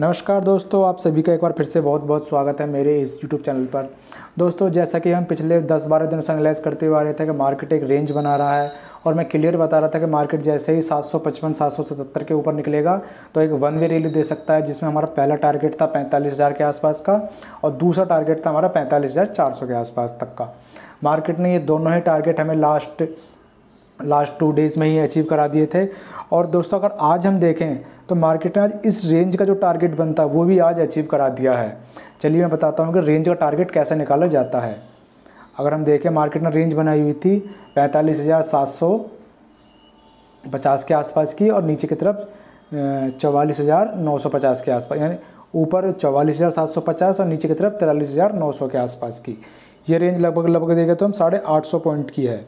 नमस्कार दोस्तों आप सभी का एक बार फिर से बहुत बहुत स्वागत है मेरे इस YouTube चैनल पर दोस्तों जैसा कि हम पिछले 10-12 दिनों से एनालाइज करते हुए आ रहे थे कि मार्केट एक रेंज बना रहा है और मैं क्लियर बता रहा था कि मार्केट जैसे ही 755 777 के ऊपर निकलेगा तो एक वन वे रैली दे सकता है जिसमें हमारा पहला टारगेट था पैंतालीस के आसपास का और दूसरा टारगेट था हमारा पैंतालीस के आसपास तक का मार्केट ने ये दोनों ही टारगेट हमें लास्ट लास्ट टू डेज़ में ही अचीव करा दिए थे और दोस्तों अगर आज हम देखें तो मार्केट ने आज इस रेंज का जो टारगेट बनता है वो भी आज अचीव करा दिया है चलिए मैं बताता हूँ कि रेंज का टारगेट कैसे निकाला जाता है अगर हम देखें मार्केट ने रेंज बनाई हुई थी पैंतालीस हज़ार सात सौ पचास के आसपास की और नीचे की तरफ चवालीस हज़ार नौ सौ पचास के आसपास यानी ऊपर चवालीस हज़ार सात सौ पचास और नीचे की तरफ तिरालीस हज़ार नौ सौ के आसपास की ये रेंज लगभग लगभग देखें तो हम साढ़े आठ सौ पॉइंट की है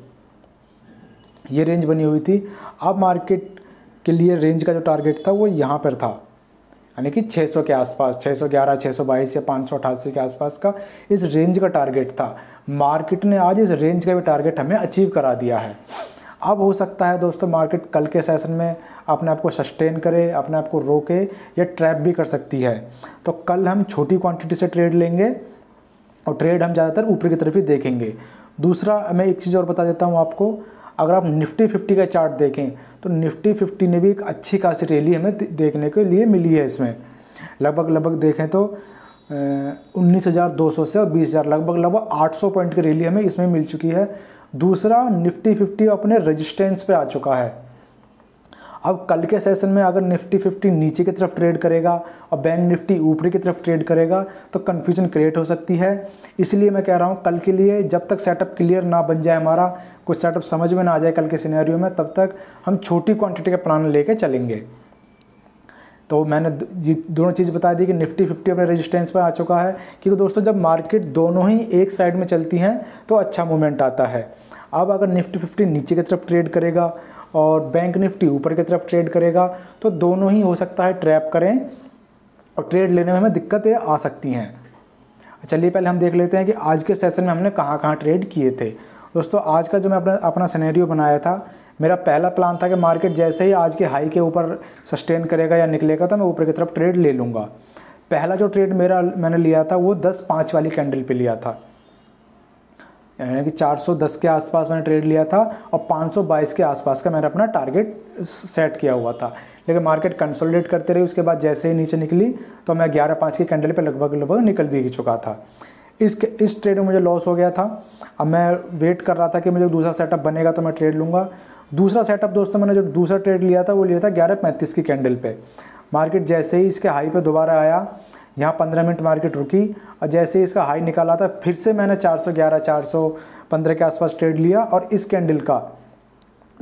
ये रेंज बनी हुई थी अब मार्केट के लिए रेंज का जो टारगेट था वो यहाँ पर था यानी कि 600 के आसपास 611, 622 या पाँच के आसपास का इस रेंज का टारगेट था मार्केट ने आज इस रेंज का भी टारगेट हमें अचीव करा दिया है अब हो सकता है दोस्तों मार्केट कल के सेशन में अपने आप को सस्टेन करे अपने आप को रोके या ट्रैप भी कर सकती है तो कल हम छोटी क्वांटिटी से ट्रेड लेंगे और ट्रेड हम ज़्यादातर ऊपर की तरफ ही देखेंगे दूसरा मैं एक चीज़ और बता देता हूँ आपको अगर आप निफ्टी फिफ्टी का चार्ट देखें तो निफ्टी फिफ्टी ने भी एक अच्छी खासी रैली हमें देखने के लिए मिली है इसमें लगभग लगभग देखें तो उन्नीस हज़ार दो सौ से और बीस हज़ार लगभग लगभग आठ सौ पॉइंट की रैली हमें इसमें मिल चुकी है दूसरा निफ्टी फिफ्टी अपने रजिस्टेंस पे आ चुका है अब कल के सेशन में अगर निफ्टी फिफ्टी नीचे की तरफ ट्रेड करेगा और बैंक निफ्टी ऊपरी की तरफ ट्रेड करेगा तो कन्फ्यूजन क्रिएट हो सकती है इसलिए मैं कह रहा हूँ कल के लिए जब तक सेटअप क्लियर ना बन जाए हमारा कुछ सेटअप समझ में ना आ जाए कल के सिनेरियो में तब तक हम छोटी क्वांटिटी का प्लान लेके चलेंगे तो मैंने दोनों चीज़ बता दी कि निफ्टी फिफ्टी अपने रेजिस्टेंस पर आ चुका है क्योंकि दोस्तों जब मार्केट दोनों ही एक साइड में चलती हैं तो अच्छा मूवमेंट आता है अब अगर निफ्टी फिफ्टी नीचे की तरफ ट्रेड करेगा और बैंक निफ्टी ऊपर की तरफ ट्रेड करेगा तो दोनों ही हो सकता है ट्रैप करें और ट्रेड लेने में हमें दिक्कतें आ सकती हैं चलिए पहले हम देख लेते हैं कि आज के सेशन में हमने कहाँ कहाँ ट्रेड किए थे दोस्तों आज का जो मैं अपना अपना सिनेरियो बनाया था मेरा पहला प्लान था कि मार्केट जैसे ही आज के हाई के ऊपर सस्टेन करेगा या निकलेगा तो मैं ऊपर की तरफ ट्रेड ले लूँगा पहला जो ट्रेड मेरा मैंने लिया था वो दस पाँच वाली कैंडल पे लिया था यानी कि 410 के आसपास मैंने ट्रेड लिया था और 522 के आसपास का मैंने अपना टारगेट सेट किया हुआ था लेकिन मार्केट कंसोलिडेट करते रही उसके बाद जैसे ही नीचे निकली तो मैं ग्यारह पाँच के कैंडल पर लगभग लगभग निकल भी चुका था इस इस ट्रेड में मुझे लॉस हो गया था अब मैं वेट कर रहा था कि मुझे दूसरा सेटअप बनेगा तो मैं ट्रेड लूँगा दूसरा सेटअप दोस्तों मैंने जो दूसरा ट्रेड लिया था वो लिया था ग्यारह पैंतीस की कैंडल पे मार्केट जैसे ही इसके हाई पे दोबारा आया यहाँ पंद्रह मिनट मार्केट रुकी और जैसे ही इसका हाई निकाला था फिर से मैंने चार चार सौ ग्यारह सौ पंद्रह के आसपास ट्रेड लिया और इस कैंडल का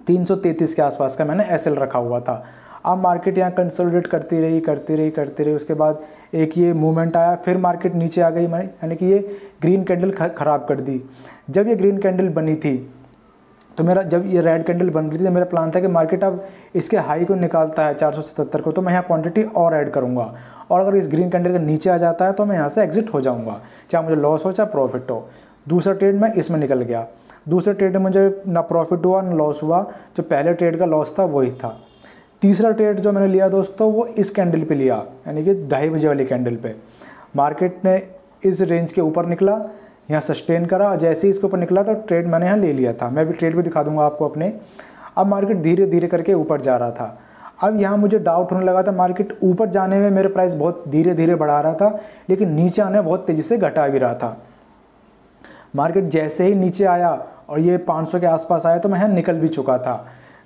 तीन सौ तैंतीस के आसपास का मैंने एस रखा हुआ था अब मार्केट यहाँ कंसोलिडेट करती रही करती रही करती रही उसके बाद एक ये मूवमेंट आया फिर मार्केट नीचे आ गई मैंने यानी कि ये ग्रीन कैंडल ख़राब कर दी जब ये ग्रीन कैंडल बनी थी तो मेरा जब ये रेड कैंडल बन रही थी तो मेरा प्लान था कि मार्केट अब इसके हाई को निकालता है 477 को तो मैं यहाँ क्वांटिटी और ऐड करूँगा और अगर इस ग्रीन कैंडल के नीचे आ जाता है तो मैं यहाँ से एग्जिट हो जाऊँगा चाहे मुझे लॉस हो चाहे प्रॉफिट हो दूसरा ट्रेड में इसमें निकल गया दूसरे ट्रेड में मुझे ना प्रॉफिट हुआ ना लॉस हुआ जो पहले ट्रेड का लॉस था वही था तीसरा ट्रेड जो मैंने लिया दोस्तों वो इस कैंडल पे लिया यानी कि ढाई बजे वाली कैंडल पे मार्केट ने इस रेंज के ऊपर निकला यहाँ सस्टेन करा और जैसे ही इसके ऊपर निकला तो ट्रेड मैंने यहाँ ले लिया था मैं भी ट्रेड भी दिखा दूंगा आपको अपने अब मार्केट धीरे धीरे करके ऊपर जा रहा था अब यहाँ मुझे डाउट होने लगा था मार्केट ऊपर जाने में मेरा प्राइस बहुत धीरे धीरे बढ़ा रहा था लेकिन नीचे आने बहुत तेज़ी से घटा भी रहा था मार्केट जैसे ही नीचे आया और ये 500 के आसपास आया तो मैं यहाँ निकल भी चुका था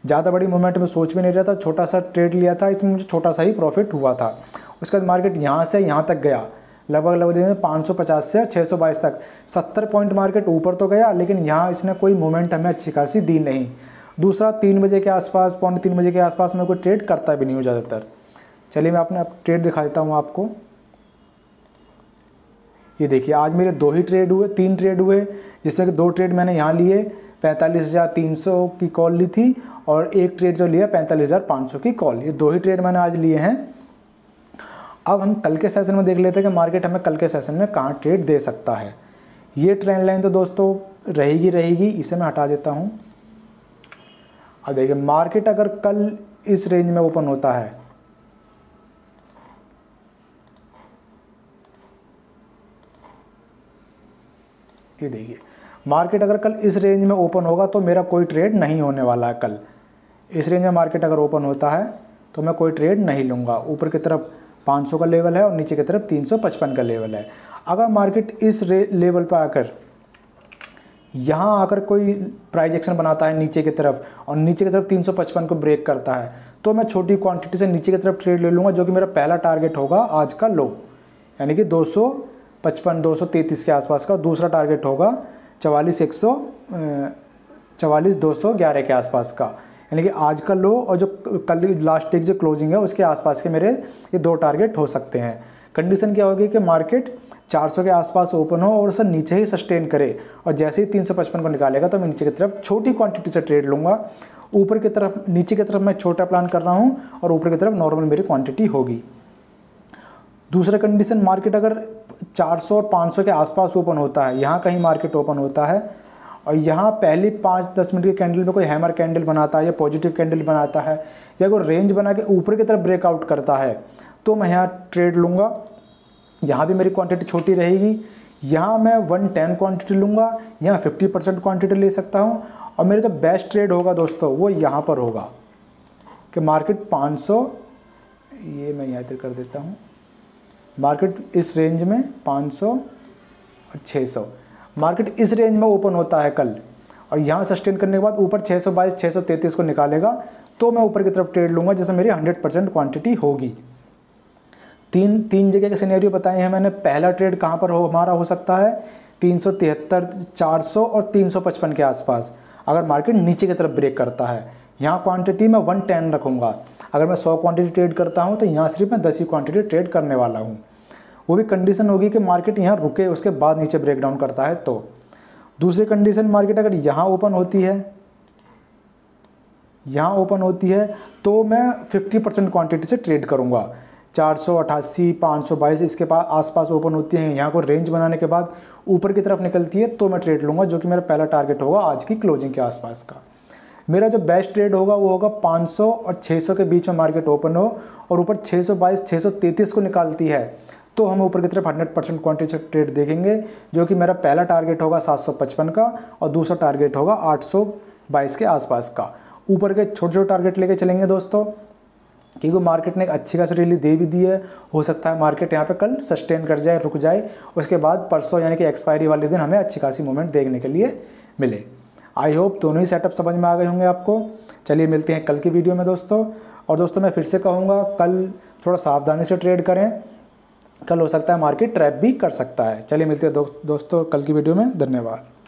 ज़्यादा बड़ी मूवमेंट में सोच भी नहीं रहा था छोटा सा ट्रेड लिया था इसमें मुझे छोटा सा ही प्रॉफिट हुआ था उसके बाद मार्केट यहाँ से यहाँ तक गया लगभग लगभग में पाँच सौ पचास से छः सौ बाईस तक सत्तर पॉइंट मार्केट ऊपर तो गया लेकिन यहाँ इसने कोई मूवमेंट हमें अच्छी खासी दी नहीं दूसरा तीन बजे के आसपास पौने तीन बजे के आसपास मैं कोई ट्रेड करता भी नहीं हूँ ज़्यादातर चलिए मैं अपने ट्रेड दिखा देता हूँ आपको ये देखिए आज मेरे दो ही ट्रेड हुए तीन ट्रेड हुए जिसमें कि दो ट्रेड मैंने यहाँ लिए पैंतालीस हज़ार तीन सौ की कॉल ली थी और एक ट्रेड जो लिया पैंतालीस हज़ार पाँच सौ की कॉल ये दो ही ट्रेड मैंने आज लिए हैं अब हम कल के सेशन में देख लेते हैं कि मार्केट हमें कल के सेशन में कहाँ ट्रेड दे सकता है ये ट्रेंड लाइन तो दोस्तों रहेगी रहेगी इसे मैं हटा देता हूँ अब देखिए मार्केट अगर कल इस रेंज में ओपन होता है ये देखिए मार्केट अगर कल इस रेंज में ओपन होगा तो मेरा कोई ट्रेड नहीं होने वाला है कल इस रेंज में मार्केट अगर ओपन होता है तो मैं कोई ट्रेड नहीं लूँगा ऊपर की तरफ 500 का लेवल है और नीचे की तरफ 355 का लेवल है अगर मार्केट इस लेवल पर आकर यहाँ आकर कोई प्राइज एक्शन बनाता है नीचे की तरफ और नीचे की तरफ 355 को ब्रेक करता है तो मैं छोटी क्वांटिटी से नीचे की तरफ ट्रेड ले लूँगा जो कि मेरा पहला टारगेट होगा आज का लो यानी कि 255 233 के आसपास का दूसरा टारगेट होगा चवालीस एक सौ चवालीस दो सौ ग्यारह के आसपास का यानी कि आज का लो और जो कल लास्ट डेट जो क्लोजिंग है उसके आसपास के मेरे ये दो टारगेट हो सकते हैं कंडीशन क्या होगी कि मार्केट 400 के आसपास ओपन हो और उसे नीचे ही सस्टेन करे और जैसे ही 355 को निकालेगा तो मैं नीचे की तरफ छोटी क्वांटिटी से ट्रेड लूँगा ऊपर की तरफ नीचे की तरफ मैं छोटा प्लान कर रहा हूँ और ऊपर की तरफ नॉर्मल मेरी क्वान्टिटी होगी दूसरा कंडीशन मार्केट अगर 400 और 500 के आसपास ओपन होता है यहाँ कहीं मार्केट ओपन होता है और यहाँ पहले पाँच दस मिनट के कैंडल में कोई हैमर कैंडल बनाता है या पॉजिटिव कैंडल बनाता है या कोई रेंज बना के ऊपर की तरफ ब्रेकआउट करता है तो मैं यहाँ ट्रेड लूँगा यहाँ भी मेरी क्वांटिटी छोटी रहेगी यहाँ मैं वन टेन क्वान्टिटी लूँगा यहाँ फिफ्टी परसेंट क्वान्टिटी ले सकता हूँ और मेरा जो बेस्ट ट्रेड होगा दोस्तों वो यहाँ पर होगा कि मार्केट सौ ये मैं यहाँ कर देता हूँ मार्केट इस रेंज में पाँच सौ और सौ मार्केट इस रेंज में ओपन होता है कल और यहाँ सस्टेन करने के बाद ऊपर 622 633 को निकालेगा तो मैं ऊपर की तरफ ट्रेड लूँगा जिसमें मेरी 100 परसेंट क्वान्टिटी होगी तीन तीन जगह के सीनेरियो बताए हैं मैंने पहला ट्रेड कहाँ पर हो हमारा हो सकता है तीन सौ तिहत्तर चार सौ और तीन सौ पचपन के आसपास अगर मार्केट नीचे की तरफ ब्रेक करता है यहाँ क्वांटिटी मैं वन टेन रखूँगा अगर मैं सौ क्वांटिटी ट्रेड करता हूँ तो यहाँ सिर्फ मैं दस ही क्वांटिटी ट्रेड करने वाला हूँ वो भी कंडीशन होगी कि मार्केट यहाँ रुके उसके बाद नीचे ब्रेक डाउन करता है तो दूसरी कंडीशन मार्केट अगर यहाँ ओपन होती है यहाँ ओपन होती है तो मैं 50 परसेंट क्वान्टिटी से ट्रेड करूँगा चार सौ पाँच सौ बाईस इसके पास आसपास ओपन होती है यहाँ को रेंज बनाने के बाद ऊपर की तरफ निकलती है तो मैं ट्रेड लूँगा जो कि मेरा पहला टारगेट होगा आज की क्लोजिंग के आसपास का मेरा जो बेस्ट ट्रेड होगा वो होगा 500 और 600 के बीच में मार्केट ओपन हो और ऊपर 622 633 को निकालती है तो हम ऊपर की तरफ 100 परसेंट क्वान्टिटी ट्रेड देखेंगे जो कि मेरा पहला टारगेट होगा 755 का और दूसरा टारगेट होगा 822 के आसपास का ऊपर के छोटे छोटे टारगेट लेके चलेंगे दोस्तों क्योंकि मार्केट ने एक अच्छी खासी रैली दे भी दी है हो सकता है मार्केट यहाँ पे कल सस्टेन कर जाए रुक जाए उसके बाद परसों यानी कि एक्सपायरी वाले दिन हमें अच्छी खासी मूवमेंट देखने के लिए मिले आई होप दोनों ही सेटअप समझ में आ गए होंगे आपको चलिए मिलते हैं कल की वीडियो में दोस्तों और दोस्तों मैं फिर से कहूँगा कल थोड़ा सावधानी से ट्रेड करें कल हो सकता है मार्केट ट्रैप भी कर सकता है चलिए मिलते हैं दो, दोस्तों कल की वीडियो में धन्यवाद